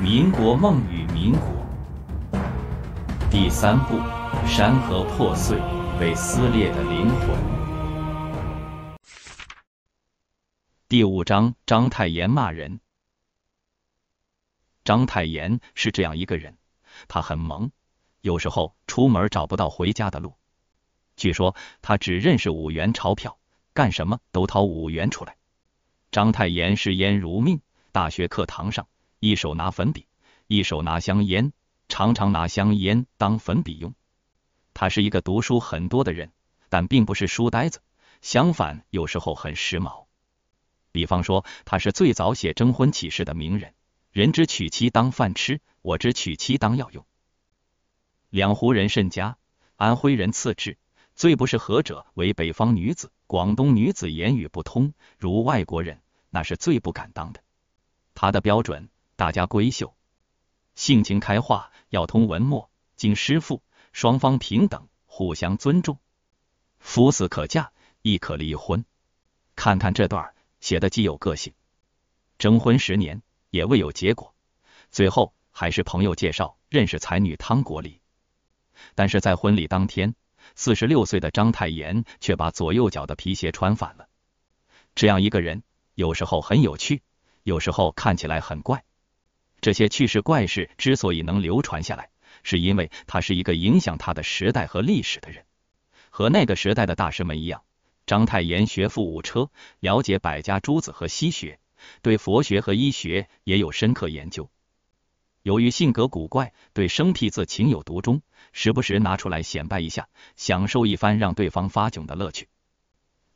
《民国梦与民国》第三部，《山河破碎，被撕裂的灵魂》第五章：章太炎骂人。章太炎是这样一个人，他很萌，有时候出门找不到回家的路。据说他只认识五元钞票，干什么都掏五元出来。章太炎嗜烟如命，大学课堂上。一手拿粉笔，一手拿香烟，常常拿香烟当粉笔用。他是一个读书很多的人，但并不是书呆子，相反，有时候很时髦。比方说，他是最早写征婚启事的名人。人之娶妻当饭吃，我之娶妻当药用。两湖人甚佳，安徽人次之，最不是合者为北方女子、广东女子，言语不通，如外国人，那是最不敢当的。他的标准。大家闺秀，性情开化，要通文墨，经师父，双方平等，互相尊重，夫死可嫁，亦可离婚。看看这段写的既有个性，征婚十年也未有结果，最后还是朋友介绍认识才女汤国里。但是在婚礼当天，四十六岁的章太炎却把左右脚的皮鞋穿反了。这样一个人，有时候很有趣，有时候看起来很怪。这些趣事怪事之所以能流传下来，是因为他是一个影响他的时代和历史的人。和那个时代的大师们一样，章太炎学富五车，了解百家诸子和西学，对佛学和医学也有深刻研究。由于性格古怪，对生僻字情有独钟，时不时拿出来显摆一下，享受一番让对方发窘的乐趣。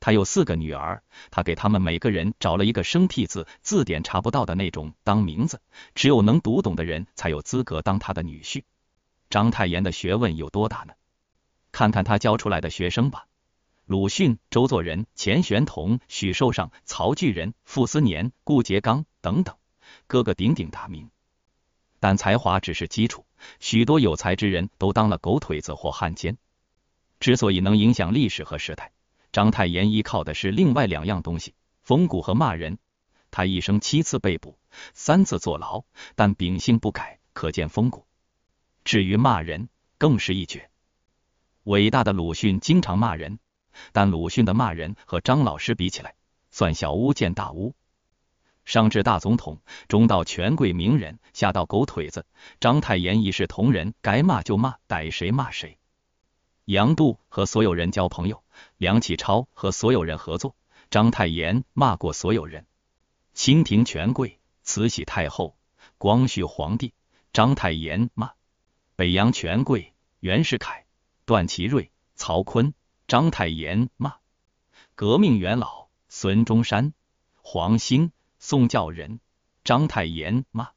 他有四个女儿，他给他们每个人找了一个生僻字，字典查不到的那种当名字，只有能读懂的人才有资格当他的女婿。章太炎的学问有多大呢？看看他教出来的学生吧：鲁迅、周作人、钱玄同、许寿裳、曹巨仁、傅斯年、顾颉刚等等，个个鼎鼎大名。但才华只是基础，许多有才之人都当了狗腿子或汉奸。之所以能影响历史和时代。章太炎依靠的是另外两样东西：风骨和骂人。他一生七次被捕，三次坐牢，但秉性不改，可见风骨。至于骂人，更是一绝。伟大的鲁迅经常骂人，但鲁迅的骂人和张老师比起来，算小巫见大巫。上至大总统，中到权贵名人，下到狗腿子，章太炎一视同仁，该骂就骂，逮谁骂谁。杨度和所有人交朋友。梁启超和所有人合作，章太炎骂过所有人。清廷权贵，慈禧太后、光绪皇帝，章太炎骂。北洋权贵，袁世凯、段祺瑞、曹锟，章太炎骂。革命元老，孙中山、黄兴、宋教仁，章太炎骂。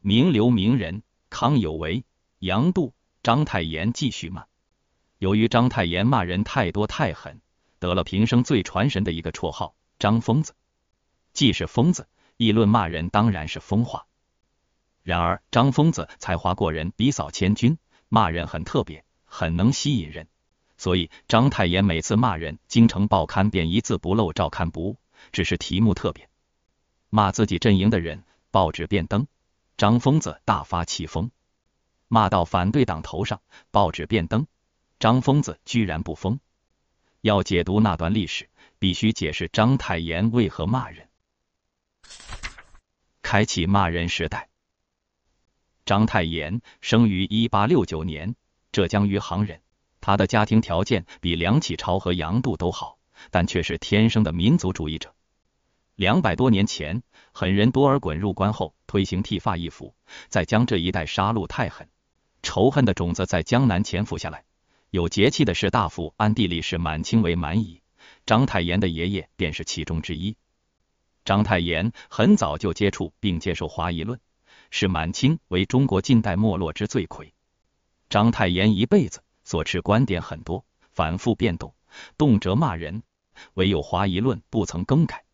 名流名人，康有为、杨度，章太炎继续骂。由于章太炎骂人太多太狠，得了平生最传神的一个绰号“张疯子”。既是疯子，议论骂人当然是疯话。然而张疯子才华过人，笔扫千军，骂人很特别，很能吸引人。所以张太炎每次骂人，京城报刊便一字不漏照看不误，只是题目特别，骂自己阵营的人，报纸便登；张疯子大发气疯，骂到反对党头上，报纸便登。张疯子居然不疯，要解读那段历史，必须解释章太炎为何骂人，开启骂人时代。章太炎生于一八六九年，浙江余杭人，他的家庭条件比梁启超和杨度都好，但却是天生的民族主义者。两百多年前，狠人多尔衮入关后推行剃发易服，在江浙一带杀戮太狠，仇恨的种子在江南潜伏下来。有节气的士大夫，暗地里视满清为蛮夷，章太炎的爷爷便是其中之一。章太炎很早就接触并接受华夷论，视满清为中国近代没落之罪魁。章太炎一辈子所持观点很多，反复变动，动辄骂人，唯有华夷论不曾更改。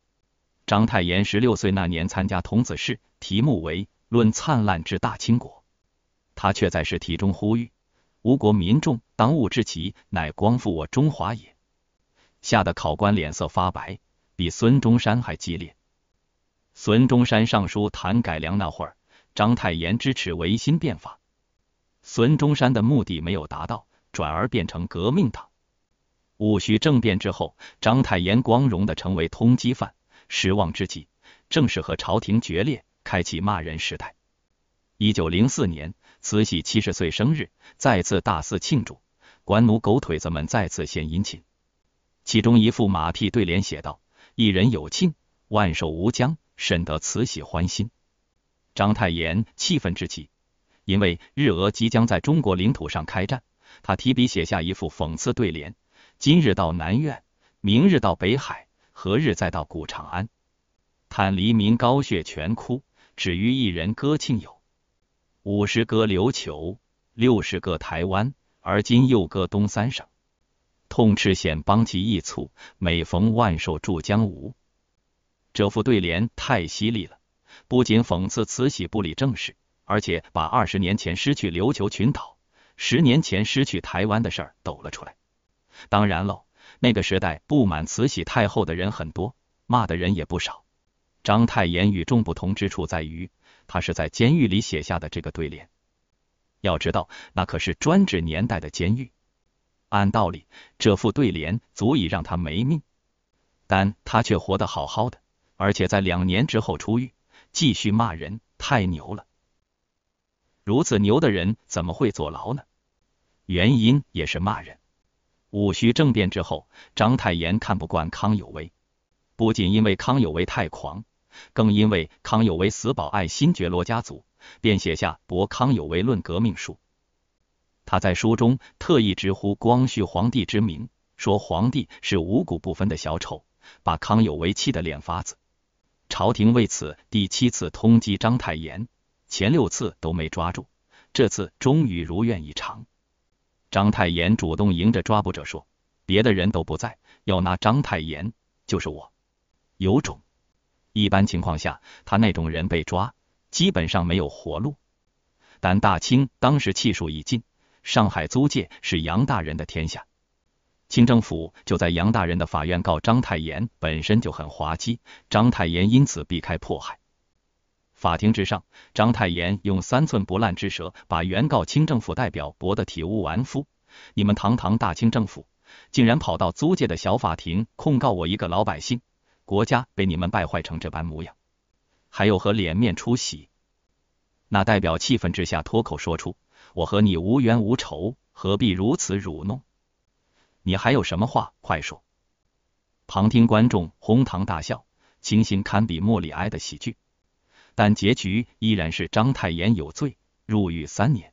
章太炎十六岁那年参加童子试，题目为《论灿烂之大清国》，他却在试题中呼吁。吴国民众当务之急，乃光复我中华也。吓得考官脸色发白，比孙中山还激烈。孙中山上书谈改良那会儿，章太炎支持维新变法。孙中山的目的没有达到，转而变成革命党。戊戌政变之后，章太炎光荣的成为通缉犯。失望之际，正式和朝廷决裂，开启骂人时代。一九零四年。慈禧七十岁生日，再次大肆庆祝，官奴狗腿子们再次献殷勤。其中一副马屁对联写道：“一人有庆，万寿无疆”，深得慈禧欢心。章太炎气愤之极，因为日俄即将在中国领土上开战，他提笔写下一副讽刺对联：“今日到南苑，明日到北海，何日再到古长安？叹黎民高血全枯，止于一人歌庆友。”五十个琉球，六十个台湾，而今又割东三省。痛斥显邦及异族，每逢万寿驻江芜。这副对联太犀利了，不仅讽刺慈禧不理政事，而且把二十年前失去琉球群岛、十年前失去台湾的事儿抖了出来。当然喽，那个时代不满慈禧太后的人很多，骂的人也不少。章太炎与众不同之处在于。他是在监狱里写下的这个对联，要知道那可是专制年代的监狱，按道理这副对联足以让他没命，但他却活得好好的，而且在两年之后出狱，继续骂人，太牛了！如此牛的人怎么会坐牢呢？原因也是骂人。戊戌政变之后，章太炎看不惯康有为，不仅因为康有为太狂。更因为康有为死保爱新觉罗家族，便写下《博康有为论革命书》。他在书中特意直呼光绪皇帝之名，说皇帝是五谷不分的小丑，把康有为气得脸发紫。朝廷为此第七次通缉章太炎，前六次都没抓住，这次终于如愿以偿。章太炎主动迎着抓捕者说：“别的人都不在，要拿章太炎就是我，有种！”一般情况下，他那种人被抓，基本上没有活路。但大清当时气数已尽，上海租界是杨大人的天下，清政府就在杨大人的法院告张太炎，本身就很滑稽。张太炎因此避开迫害。法庭之上，张太炎用三寸不烂之舌，把原告清政府代表驳得体无完肤。你们堂堂大清政府，竟然跑到租界的小法庭控告我一个老百姓。国家被你们败坏成这般模样，还有何脸面出席？那代表气愤之下脱口说出：“我和你无冤无仇，何必如此辱弄？”你还有什么话？快说！旁听观众哄堂大笑，情形堪比莫里埃的喜剧，但结局依然是章太炎有罪，入狱三年。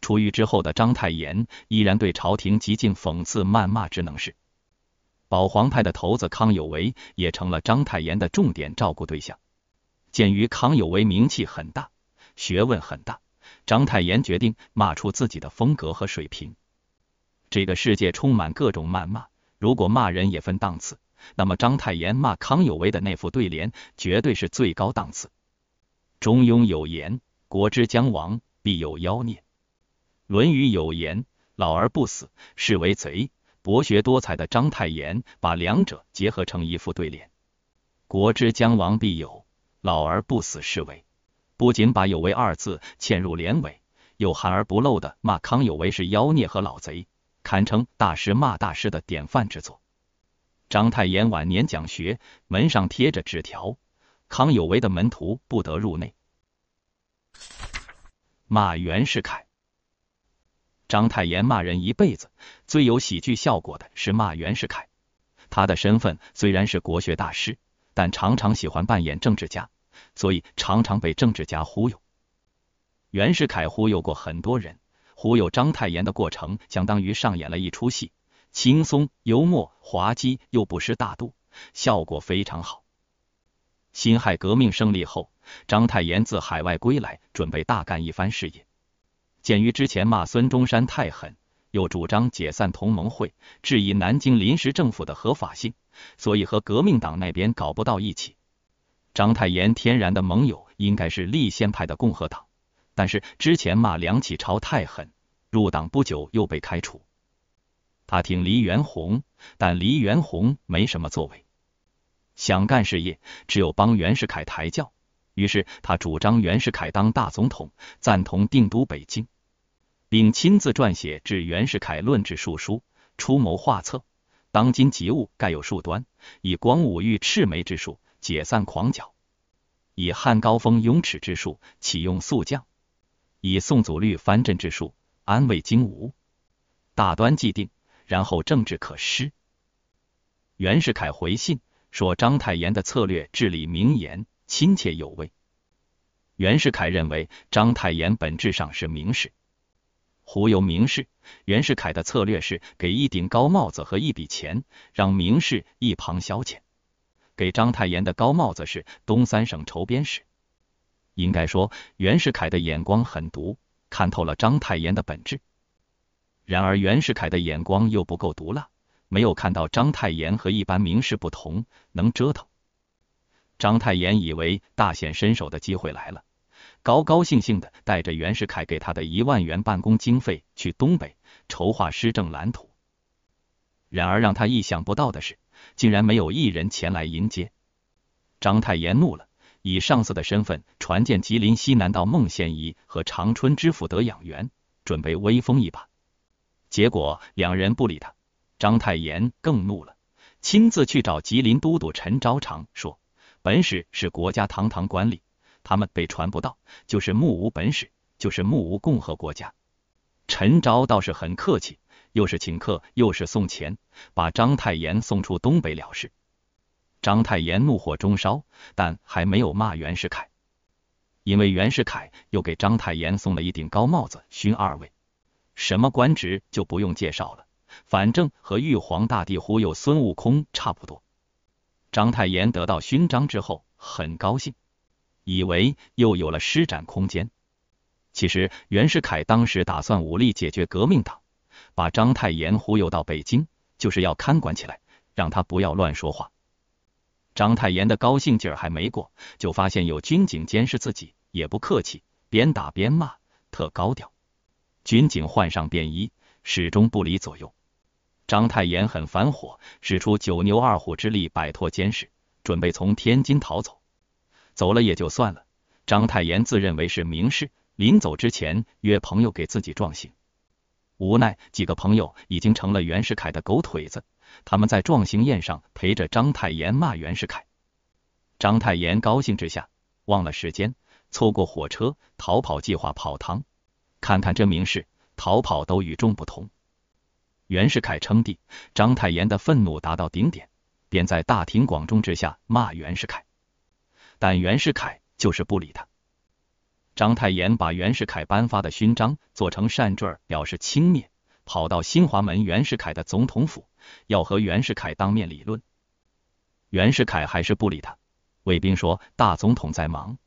出狱之后的章太炎依然对朝廷极尽讽刺谩骂之能事。保皇派的头子康有为也成了章太炎的重点照顾对象。鉴于康有为名气很大，学问很大，章太炎决定骂出自己的风格和水平。这个世界充满各种谩骂，如果骂人也分档次，那么章太炎骂康有为的那副对联绝对是最高档次。《中庸》有言：“国之将亡，必有妖孽。”《论语》有言：“老而不死，是为贼。”博学多才的章太炎把两者结合成一副对联：“国之将亡必有老而不死是为”，不仅把“有为”二字嵌入联尾，又含而不露的骂康有为是妖孽和老贼，堪称大师骂大师的典范之作。章太炎晚年讲学，门上贴着纸条：“康有为的门徒不得入内。”骂袁世凯。章太炎骂人一辈子，最有喜剧效果的是骂袁世凯。他的身份虽然是国学大师，但常常喜欢扮演政治家，所以常常被政治家忽悠。袁世凯忽悠过很多人，忽悠章太炎的过程相当于上演了一出戏，轻松、幽默、滑稽又不失大度，效果非常好。辛亥革命胜利后，章太炎自海外归来，准备大干一番事业。鉴于之前骂孙中山太狠，又主张解散同盟会，质疑南京临时政府的合法性，所以和革命党那边搞不到一起。张太炎天然的盟友应该是立宪派的共和党，但是之前骂梁启超太狠，入党不久又被开除。他听黎元洪，但黎元洪没什么作为，想干事业只有帮袁世凯抬轿。于是，他主张袁世凯当大总统，赞同定都北京，并亲自撰写《致袁世凯论治术书》，出谋划策。当今急务，盖有数端：以光武御赤眉之术，解散狂角；以汉高峰雍齿之术，启用宿将；以宋祖律藩镇之术，安慰荆吴。大端既定，然后政治可施。袁世凯回信说：“章太炎的策略至理名言。”亲切有味。袁世凯认为章太炎本质上是名士，忽悠名士。袁世凯的策略是给一顶高帽子和一笔钱，让名士一旁消遣。给章太炎的高帽子是东三省筹边使。应该说，袁世凯的眼光很毒，看透了章太炎的本质。然而，袁世凯的眼光又不够毒辣，没有看到章太炎和一般名士不同，能折腾。张太炎以为大显身手的机会来了，高高兴兴的带着袁世凯给他的一万元办公经费去东北筹划施政蓝图。然而让他意想不到的是，竟然没有一人前来迎接。张太炎怒了，以上司的身份传见吉林西南道孟县仪和长春知府德养元，准备威风一把。结果两人不理他，张太炎更怒了，亲自去找吉林都督陈昭常，说。本史是国家堂堂管理，他们被传不到，就是目无本史，就是目无共和国家。陈昭倒是很客气，又是请客，又是送钱，把章太炎送出东北了事。章太炎怒火中烧，但还没有骂袁世凯，因为袁世凯又给章太炎送了一顶高帽子，勋二位，什么官职就不用介绍了，反正和玉皇大帝忽悠孙悟空差不多。章太炎得到勋章之后很高兴，以为又有了施展空间。其实袁世凯当时打算武力解决革命党，把章太炎忽悠到北京，就是要看管起来，让他不要乱说话。张太炎的高兴劲儿还没过，就发现有军警监视自己，也不客气，边打边骂，特高调。军警换上便衣，始终不离左右。张太炎很烦火，使出九牛二虎之力摆脱监视，准备从天津逃走。走了也就算了，张太炎自认为是名士，临走之前约朋友给自己壮行。无奈几个朋友已经成了袁世凯的狗腿子，他们在壮行宴上陪着张太炎骂袁世凯。张太炎高兴之下忘了时间，错过火车，逃跑计划泡汤。看看这名士逃跑都与众不同。袁世凯称帝，章太炎的愤怒达到顶点，便在大庭广众之下骂袁世凯。但袁世凯就是不理他。章太炎把袁世凯颁发的勋章做成扇坠，表示轻蔑，跑到新华门袁世凯的总统府，要和袁世凯当面理论。袁世凯还是不理他，卫兵说大总统在忙。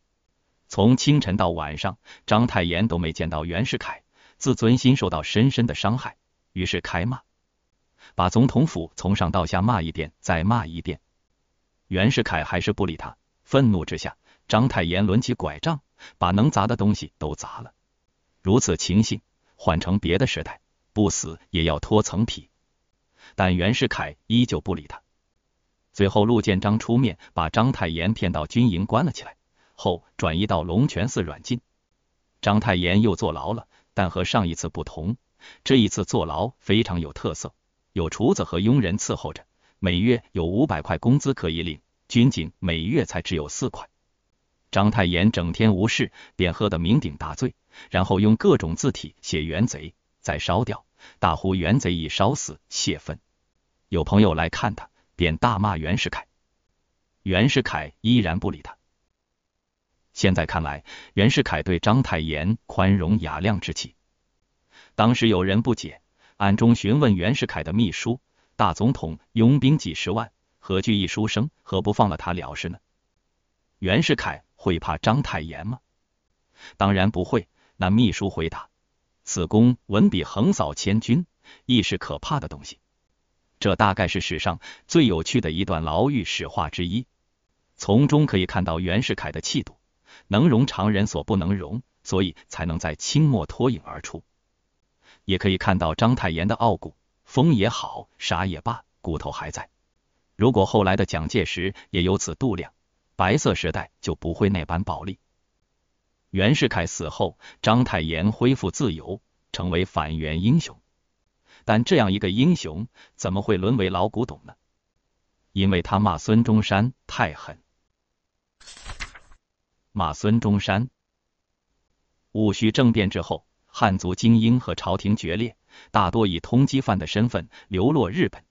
从清晨到晚上，章太炎都没见到袁世凯，自尊心受到深深的伤害。于是开骂，把总统府从上到下骂一遍，再骂一遍。袁世凯还是不理他，愤怒之下，张太炎抡起拐杖，把能砸的东西都砸了。如此情形，换成别的时代，不死也要脱层皮。但袁世凯依旧不理他。最后，陆建章出面，把张太炎骗到军营关了起来，后转移到龙泉寺软禁。张太炎又坐牢了，但和上一次不同。这一次坐牢非常有特色，有厨子和佣人伺候着，每月有五百块工资可以领，军警每月才只有四块。章太炎整天无事，便喝得酩酊大醉，然后用各种字体写原贼，再烧掉，大呼原贼已烧死，泄愤。有朋友来看他，便大骂袁世凯，袁世凯依然不理他。现在看来，袁世凯对章太炎宽容雅量之气。当时有人不解，暗中询问袁世凯的秘书：“大总统拥兵几十万，何惧一书生？何不放了他了事呢？”袁世凯会怕章太炎吗？当然不会。那秘书回答：“此公文笔横扫千军，亦是可怕的东西。”这大概是史上最有趣的一段牢狱史话之一。从中可以看到袁世凯的气度，能容常人所不能容，所以才能在清末脱颖而出。也可以看到章太炎的傲骨，疯也好，傻也罢，骨头还在。如果后来的蒋介石也有此度量，白色时代就不会那般暴力。袁世凯死后，章太炎恢复自由，成为反袁英雄。但这样一个英雄，怎么会沦为老古董呢？因为他骂孙中山太狠，骂孙中山。戊戌政变之后。汉族精英和朝廷决裂，大多以通缉犯的身份流落日本。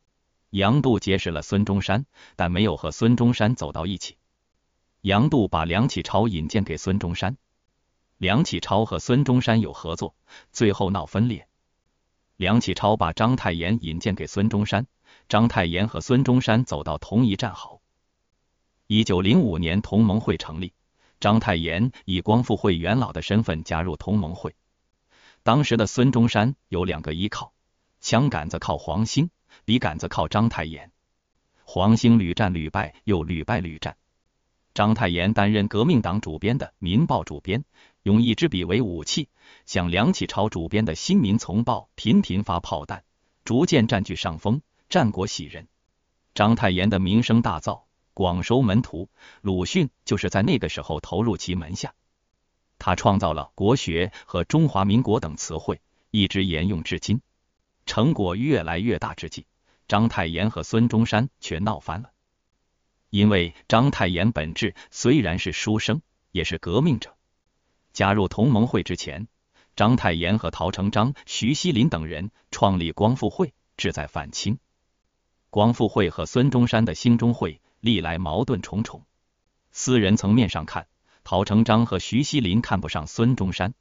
杨度结识了孙中山，但没有和孙中山走到一起。杨度把梁启超引荐给孙中山，梁启超和孙中山有合作，最后闹分裂。梁启超把章太炎引荐给孙中山，章太炎和孙中山走到同一战壕。一九零五年，同盟会成立，章太炎以光复会元老的身份加入同盟会。当时的孙中山有两个依靠，枪杆子靠黄兴，笔杆子靠章太炎。黄兴屡战屡败，又屡败屡战。章太炎担任革命党主编的《民报》主编，用一支笔为武器，向梁启超主编的《新民丛报》频频发炮弹，逐渐占据上风，战果喜人。章太炎的名声大噪，广收门徒。鲁迅就是在那个时候投入其门下。他创造了“国学”和“中华民国”等词汇，一直沿用至今。成果越来越大之际，章太炎和孙中山却闹翻了。因为章太炎本质虽然是书生，也是革命者。加入同盟会之前，章太炎和陶成章、徐锡林等人创立光复会，志在反清。光复会和孙中山的兴中会历来矛盾重重。私人层面上看。郝成章和徐锡林看不上孙中山。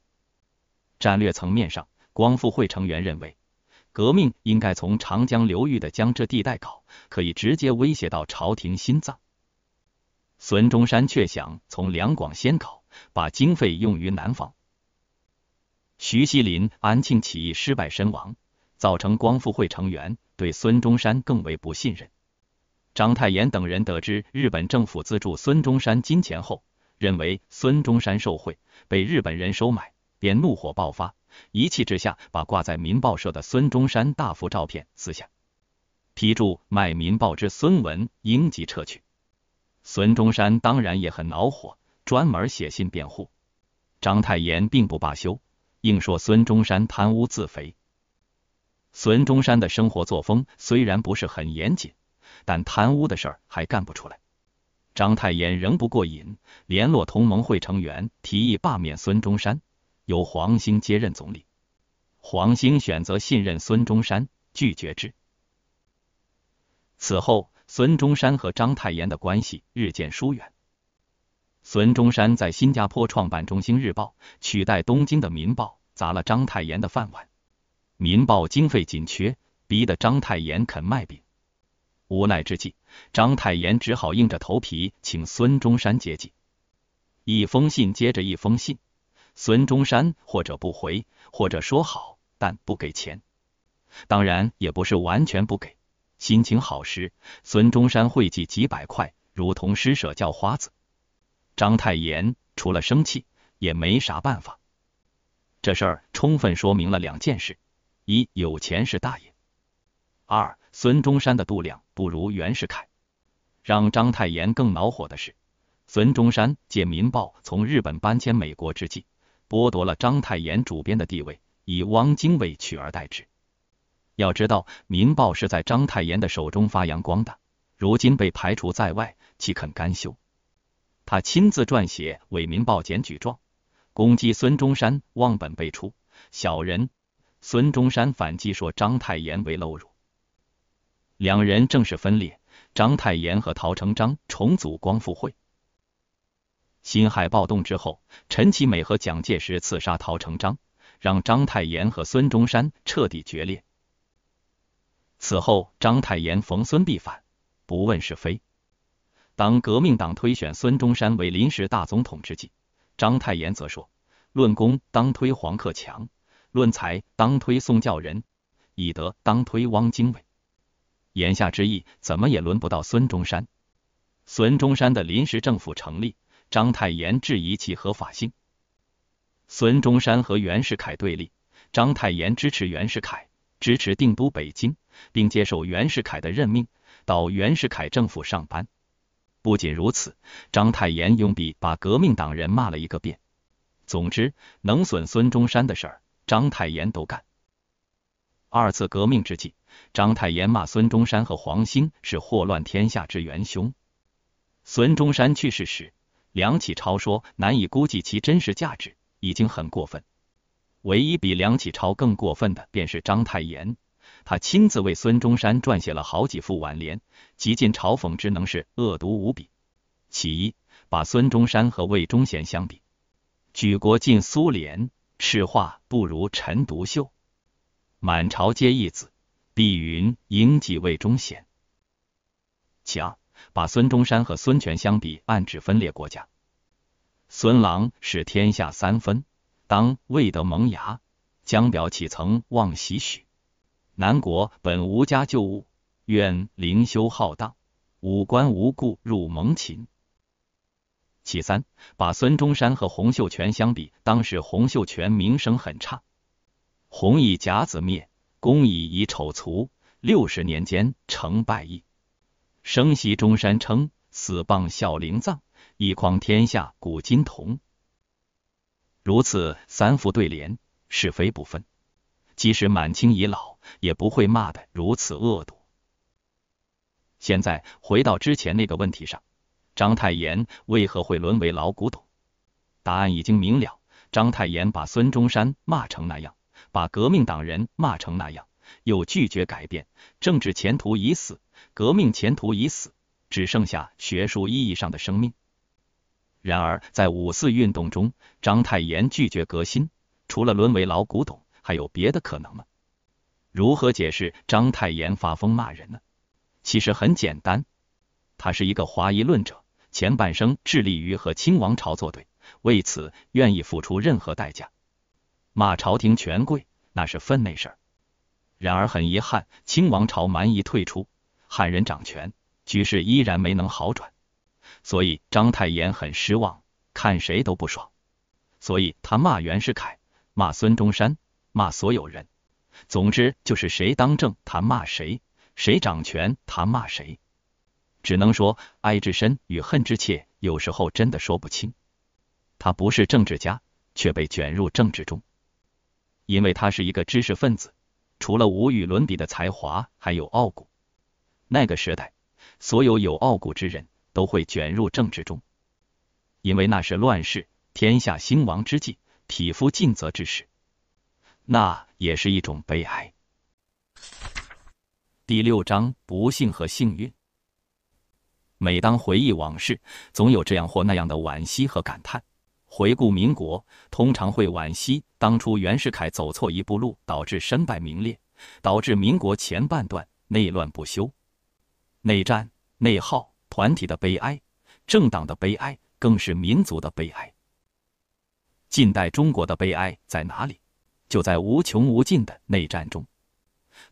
战略层面上，光复会成员认为，革命应该从长江流域的江浙地带搞，可以直接威胁到朝廷心脏。孙中山却想从两广先搞，把经费用于南方。徐锡林安庆起义失败身亡，造成光复会成员对孙中山更为不信任。章太炎等人得知日本政府资助孙中山金钱后。认为孙中山受贿，被日本人收买，便怒火爆发，一气之下把挂在民报社的孙中山大幅照片撕下，批注卖民报之孙文应即撤去。孙中山当然也很恼火，专门写信辩护。章太炎并不罢休，硬说孙中山贪污自肥。孙中山的生活作风虽然不是很严谨，但贪污的事儿还干不出来。张太炎仍不过瘾，联络同盟会成员，提议罢免孙中山，由黄兴接任总理。黄兴选择信任孙中山，拒绝之。此后，孙中山和张太炎的关系日渐疏远。孙中山在新加坡创办《中兴日报》，取代东京的《民报》，砸了张太炎的饭碗。《民报》经费紧缺，逼得张太炎啃麦饼。无奈之际。章太炎只好硬着头皮请孙中山接济，一封信接着一封信，孙中山或者不回，或者说好，但不给钱。当然也不是完全不给，心情好时，孙中山会寄几百块，如同施舍叫花子。章太炎除了生气也没啥办法。这事儿充分说明了两件事：一有钱是大爷；二。孙中山的度量不如袁世凯，让章太炎更恼火的是，孙中山借《民报》从日本搬迁美国之际，剥夺了章太炎主编的地位，以汪精卫取而代之。要知道，《民报》是在章太炎的手中发扬光大，如今被排除在外，岂肯甘休？他亲自撰写《伪民报检举状》，攻击孙中山忘本背出，小人。孙中山反击说章太炎为漏乳。”两人正式分裂，章太炎和陶成章重组光复会。辛亥暴动之后，陈其美和蒋介石刺杀陶成章，让章太炎和孙中山彻底决裂。此后，张太炎逢孙必反，不问是非。当革命党推选孙中山为临时大总统之际，张太炎则说：“论功当推黄克强，论才当推宋教仁，以德当推汪精卫。”言下之意，怎么也轮不到孙中山。孙中山的临时政府成立，章太炎质疑其合法性。孙中山和袁世凯对立，章太炎支持袁世凯，支持定都北京，并接受袁世凯的任命，到袁世凯政府上班。不仅如此，章太炎用笔把革命党人骂了一个遍。总之，能损孙中山的事儿，章太炎都干。二次革命之际。章太炎骂孙中山和黄兴是祸乱天下之元凶。孙中山去世时，梁启超说难以估计其真实价值，已经很过分。唯一比梁启超更过分的便是章太炎，他亲自为孙中山撰写了好几副挽联，极尽嘲讽之能事，恶毒无比。其一，把孙中山和魏忠贤相比：“举国尽苏联，赤化不如陈独秀；满朝皆义子。”碧云应计未忠贤。其二，把孙中山和孙权相比，暗指分裂国家。孙郎使天下三分，当未得萌芽，江表岂曾忘喜许？南国本无家旧物，愿灵修浩荡，五官无故入蒙秦。其三，把孙中山和洪秀全相比，当时洪秀全名声很差。洪以甲子灭。公以一丑卒，六十年间成败异。生息中山称，死傍孝陵葬，一匡天下古今同。如此三副对联，是非不分。即使满清已老，也不会骂的如此恶毒。现在回到之前那个问题上，章太炎为何会沦为老古董？答案已经明了，章太炎把孙中山骂成那样。把革命党人骂成那样，又拒绝改变，政治前途已死，革命前途已死，只剩下学术意义上的生命。然而，在五四运动中，章太炎拒绝革新，除了沦为老古董，还有别的可能吗？如何解释章太炎发疯骂人呢？其实很简单，他是一个华夷论者，前半生致力于和清王朝作对，为此愿意付出任何代价。骂朝廷权贵那是分内事儿，然而很遗憾，清王朝蛮夷退出，汉人掌权，局势依然没能好转，所以章太炎很失望，看谁都不爽，所以他骂袁世凯，骂孙中山，骂所有人，总之就是谁当政他骂谁，谁掌权他骂谁。只能说爱之深与恨之切，有时候真的说不清。他不是政治家，却被卷入政治中。因为他是一个知识分子，除了无与伦比的才华，还有傲骨。那个时代，所有有傲骨之人都会卷入政治中，因为那是乱世，天下兴亡之际，匹夫尽责之时。那也是一种悲哀。第六章不幸和幸运。每当回忆往事，总有这样或那样的惋惜和感叹。回顾民国，通常会惋惜当初袁世凯走错一步路，导致身败名裂，导致民国前半段内乱不休、内战、内耗，团体的悲哀，政党的悲哀，更是民族的悲哀。近代中国的悲哀在哪里？就在无穷无尽的内战中。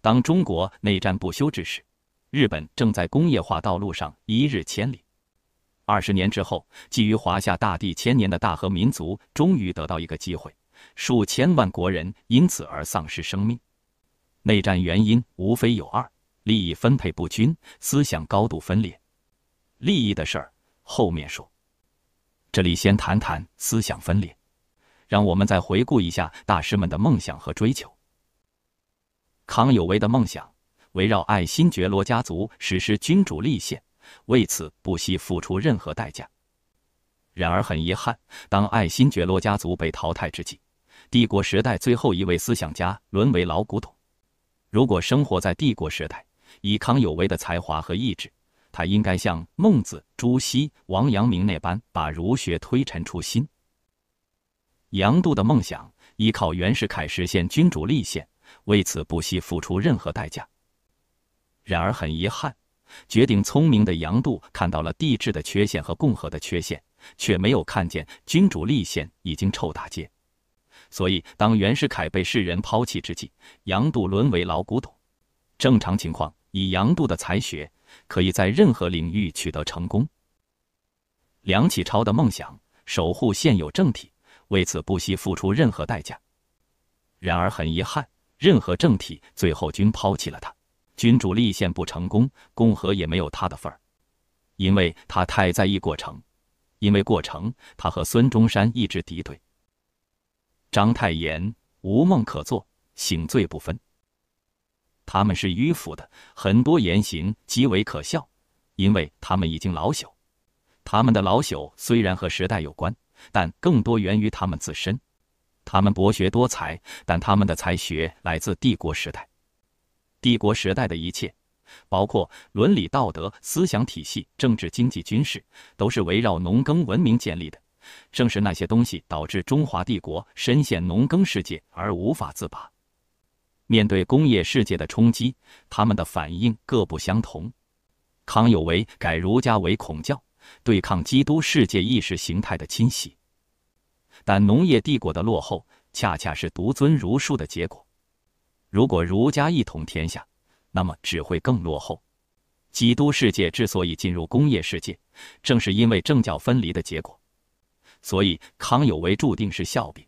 当中国内战不休之时，日本正在工业化道路上一日千里。二十年之后，基于华夏大地千年的大和民族终于得到一个机会，数千万国人因此而丧失生命。内战原因无非有二：利益分配不均，思想高度分裂。利益的事儿后面说，这里先谈谈思想分裂。让我们再回顾一下大师们的梦想和追求。康有为的梦想围绕爱新觉罗家族实施君主立宪。为此不惜付出任何代价。然而很遗憾，当爱新觉罗家族被淘汰之际，帝国时代最后一位思想家沦为老古董。如果生活在帝国时代，以康有为的才华和意志，他应该像孟子、朱熹、王阳明那般，把儒学推陈出新。杨度的梦想依靠袁世凯实现君主立宪，为此不惜付出任何代价。然而很遗憾。绝顶聪明的杨度看到了帝制的缺陷和共和的缺陷，却没有看见君主立宪已经臭大街。所以，当袁世凯被世人抛弃之际，杨度沦为老古董。正常情况，以杨度的才学，可以在任何领域取得成功。梁启超的梦想，守护现有政体，为此不惜付出任何代价。然而，很遗憾，任何政体最后均抛弃了他。君主立宪不成功，共和也没有他的份儿，因为他太在意过程，因为过程他和孙中山一直敌对。章太炎无梦可做，醒醉不分。他们是迂腐的，很多言行极为可笑，因为他们已经老朽。他们的老朽虽然和时代有关，但更多源于他们自身。他们博学多才，但他们的才学来自帝国时代。帝国时代的一切，包括伦理道德、思想体系、政治、经济、军事，都是围绕农耕文明建立的。正是那些东西导致中华帝国深陷农耕世界而无法自拔。面对工业世界的冲击，他们的反应各不相同。康有为改儒家为孔教，对抗基督世界意识形态的侵袭，但农业帝国的落后恰恰是独尊儒术的结果。如果儒家一统天下，那么只会更落后。基督世界之所以进入工业世界，正是因为政教分离的结果。所以，康有为注定是笑柄。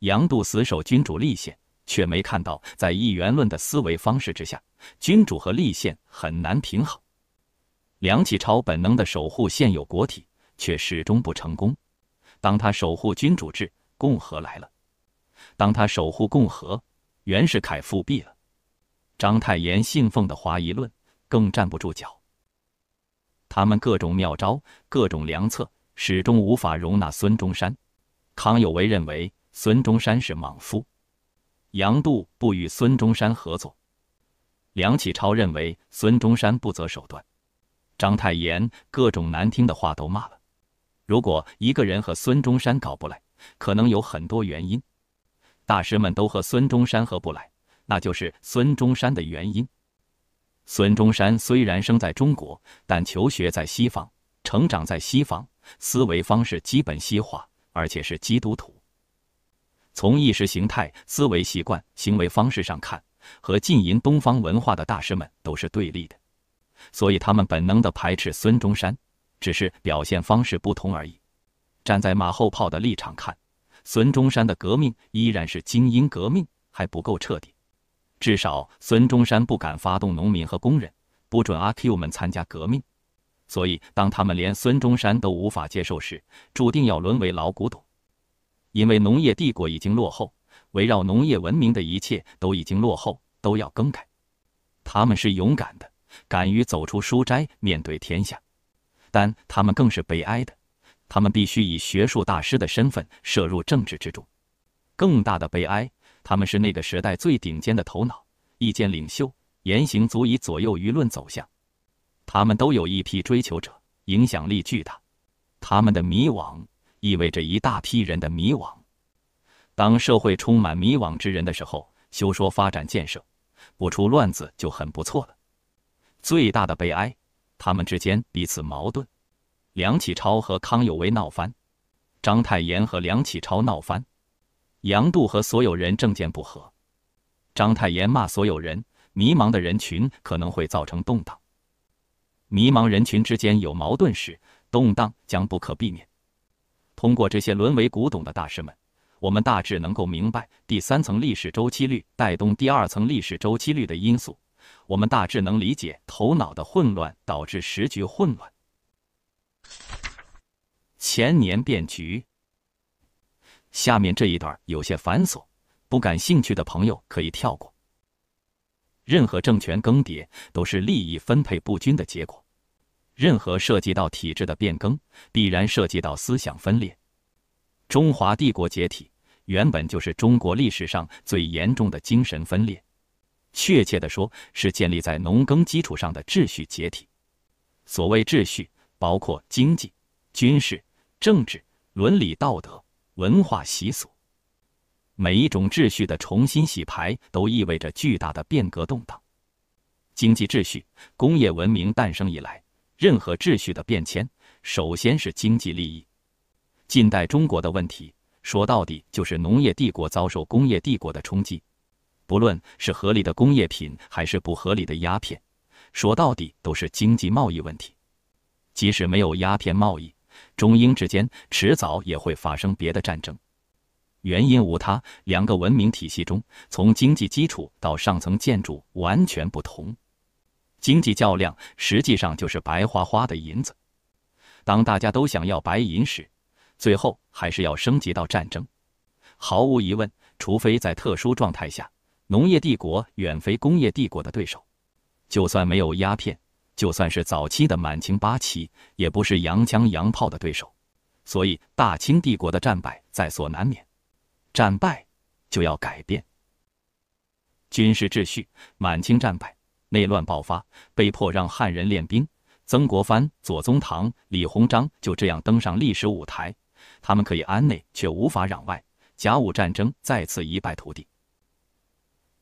杨度死守君主立宪，却没看到在一元论的思维方式之下，君主和立宪很难平衡。梁启超本能的守护现有国体，却始终不成功。当他守护君主制，共和来了；当他守护共和，袁世凯复辟了，章太炎信奉的华夷论更站不住脚。他们各种妙招、各种良策，始终无法容纳孙中山。康有为认为孙中山是莽夫，杨度不与孙中山合作，梁启超认为孙中山不择手段，章太炎各种难听的话都骂了。如果一个人和孙中山搞不来，可能有很多原因。大师们都和孙中山合不来，那就是孙中山的原因。孙中山虽然生在中国，但求学在西方，成长在西方，思维方式基本西化，而且是基督徒。从意识形态、思维习惯、行为方式上看，和浸淫东方文化的大师们都是对立的，所以他们本能地排斥孙中山，只是表现方式不同而已。站在马后炮的立场看。孙中山的革命依然是精英革命，还不够彻底。至少，孙中山不敢发动农民和工人，不准阿 Q 们参加革命。所以，当他们连孙中山都无法接受时，注定要沦为老古董。因为农业帝国已经落后，围绕农业文明的一切都已经落后，都要更改。他们是勇敢的，敢于走出书斋面对天下，但他们更是悲哀的。他们必须以学术大师的身份涉入政治之中。更大的悲哀，他们是那个时代最顶尖的头脑，意见领袖，言行足以左右舆论走向。他们都有一批追求者，影响力巨大。他们的迷惘意味着一大批人的迷惘。当社会充满迷惘之人的时候，休说发展建设，不出乱子就很不错了。最大的悲哀，他们之间彼此矛盾。梁启超和康有为闹翻，章太炎和梁启超闹翻，杨度和所有人政见不合，章太炎骂所有人，迷茫的人群可能会造成动荡。迷茫人群之间有矛盾时，动荡将不可避免。通过这些沦为古董的大师们，我们大致能够明白第三层历史周期率带动第二层历史周期率的因素。我们大致能理解头脑的混乱导致时局混乱。前年变局，下面这一段有些繁琐，不感兴趣的朋友可以跳过。任何政权更迭都是利益分配不均的结果，任何涉及到体制的变更，必然涉及到思想分裂。中华帝国解体，原本就是中国历史上最严重的精神分裂，确切的说，是建立在农耕基础上的秩序解体。所谓秩序，包括经济、军事。政治、伦理、道德、文化、习俗，每一种秩序的重新洗牌，都意味着巨大的变革动荡。经济秩序，工业文明诞生以来，任何秩序的变迁，首先是经济利益。近代中国的问题，说到底就是农业帝国遭受工业帝国的冲击。不论是合理的工业品，还是不合理的鸦片，说到底都是经济贸易问题。即使没有鸦片贸易。中英之间迟早也会发生别的战争，原因无他，两个文明体系中从经济基础到上层建筑完全不同。经济较量实际上就是白花花的银子。当大家都想要白银时，最后还是要升级到战争。毫无疑问，除非在特殊状态下，农业帝国远非工业帝国的对手。就算没有鸦片。就算是早期的满清八旗，也不是洋枪洋炮的对手，所以大清帝国的战败在所难免。战败就要改变军事秩序，满清战败，内乱爆发，被迫让汉人练兵。曾国藩、左宗棠、李鸿章就这样登上历史舞台。他们可以安内，却无法攘外。甲午战争再次一败涂地。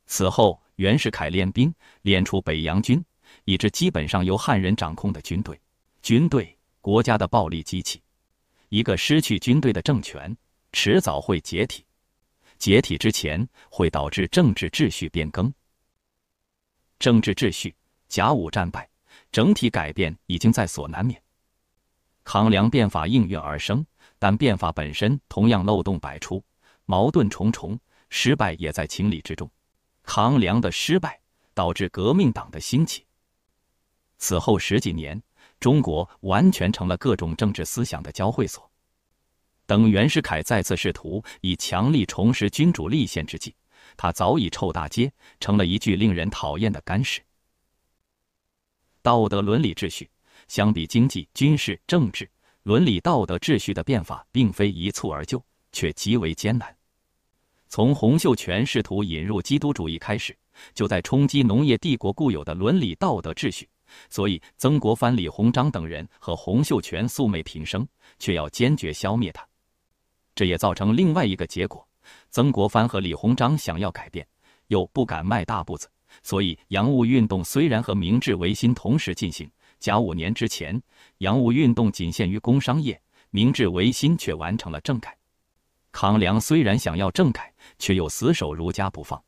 此后，袁世凯练兵，练出北洋军。一支基本上由汉人掌控的军队，军队国家的暴力机器，一个失去军队的政权，迟早会解体。解体之前，会导致政治秩序变更。政治秩序甲午战败，整体改变已经在所难免。康梁变法应运而生，但变法本身同样漏洞百出，矛盾重重，失败也在情理之中。康梁的失败导致革命党的兴起。此后十几年，中国完全成了各种政治思想的交汇所。等袁世凯再次试图以强力重拾君主立宪之际，他早已臭大街，成了一具令人讨厌的干尸。道德伦理秩序相比经济、军事、政治伦理道德秩序的变法，并非一蹴而就，却极为艰难。从洪秀全试图引入基督主义开始，就在冲击农业帝国固有的伦理道德秩序。所以，曾国藩、李鸿章等人和洪秀全素昧平生，却要坚决消灭他，这也造成另外一个结果：曾国藩和李鸿章想要改变，又不敢迈大步子。所以，洋务运动虽然和明治维新同时进行，甲午年之前，洋务运动仅限于工商业；明治维新却完成了政改。康梁虽然想要政改，却又死守儒家不放。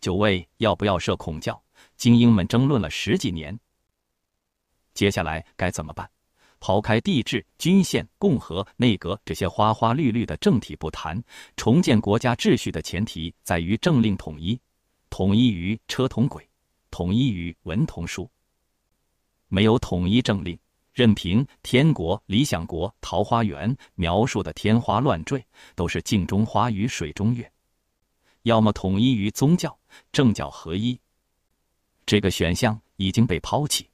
九位要不要设孔教？精英们争论了十几年，接下来该怎么办？抛开帝制、军宪、共和、内阁这些花花绿绿的政体不谈，重建国家秩序的前提在于政令统一，统一于车同轨，统一于文同书。没有统一政令，任凭天国、理想国、桃花源描述的天花乱坠，都是镜中花与水中月。要么统一于宗教，政教合一。这个选项已经被抛弃，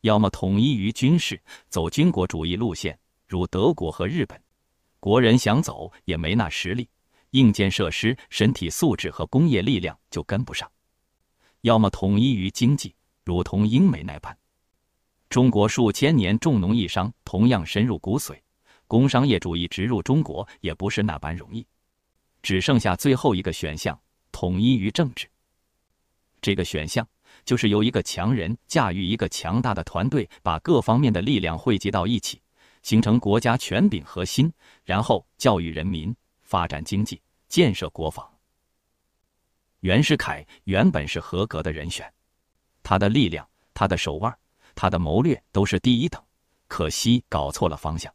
要么统一于军事，走军国主义路线，如德国和日本，国人想走也没那实力，硬件设施、身体素质和工业力量就跟不上；要么统一于经济，如同英美那般，中国数千年重农抑商，同样深入骨髓，工商业主义植入中国也不是那般容易。只剩下最后一个选项，统一于政治，这个选项。就是由一个强人驾驭一个强大的团队，把各方面的力量汇集到一起，形成国家权柄核心，然后教育人民、发展经济、建设国防。袁世凯原本是合格的人选，他的力量、他的手腕、他的谋略都是第一等，可惜搞错了方向。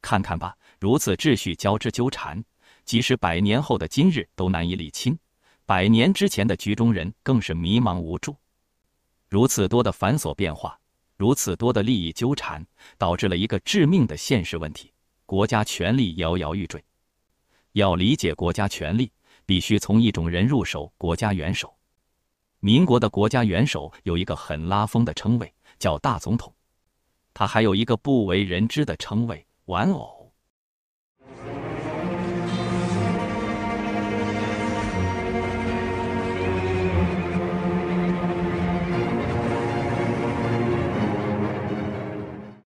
看看吧，如此秩序交织纠缠，即使百年后的今日都难以理清。百年之前的局中人更是迷茫无助，如此多的繁琐变化，如此多的利益纠缠，导致了一个致命的现实问题：国家权力摇摇欲坠。要理解国家权力，必须从一种人入手——国家元首。民国的国家元首有一个很拉风的称谓，叫大总统；他还有一个不为人知的称谓——玩偶。